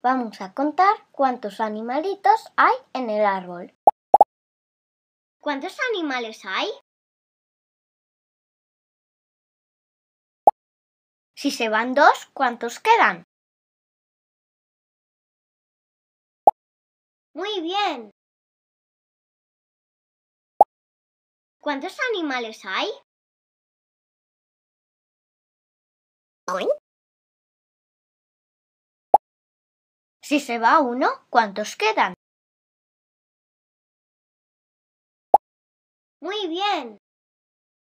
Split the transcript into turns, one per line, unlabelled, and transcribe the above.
Vamos a contar cuántos animalitos hay en el
árbol.
¿Cuántos animales hay?
Si se van dos, ¿cuántos quedan? Muy bien. ¿Cuántos animales hay? Si se va uno, ¿cuántos quedan? Muy bien.